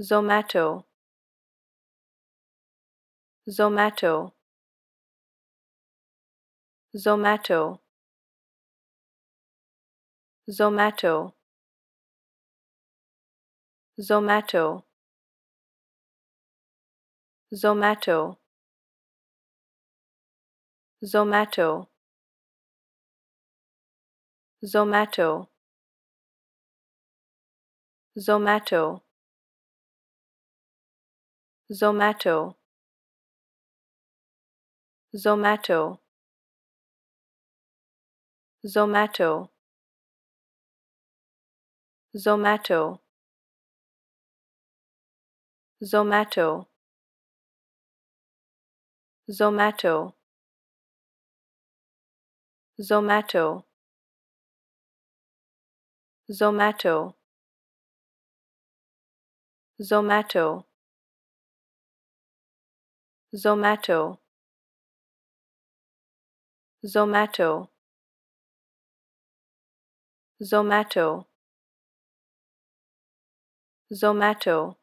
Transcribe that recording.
Zomato Zomato Zomato Zomato Zomato Zomato Zomato Zomato Zomato Zomato Zomato Zomato Zomato Zomato Zomato Zomato Zomato Zomato Zomato Zomato Zomato Zomato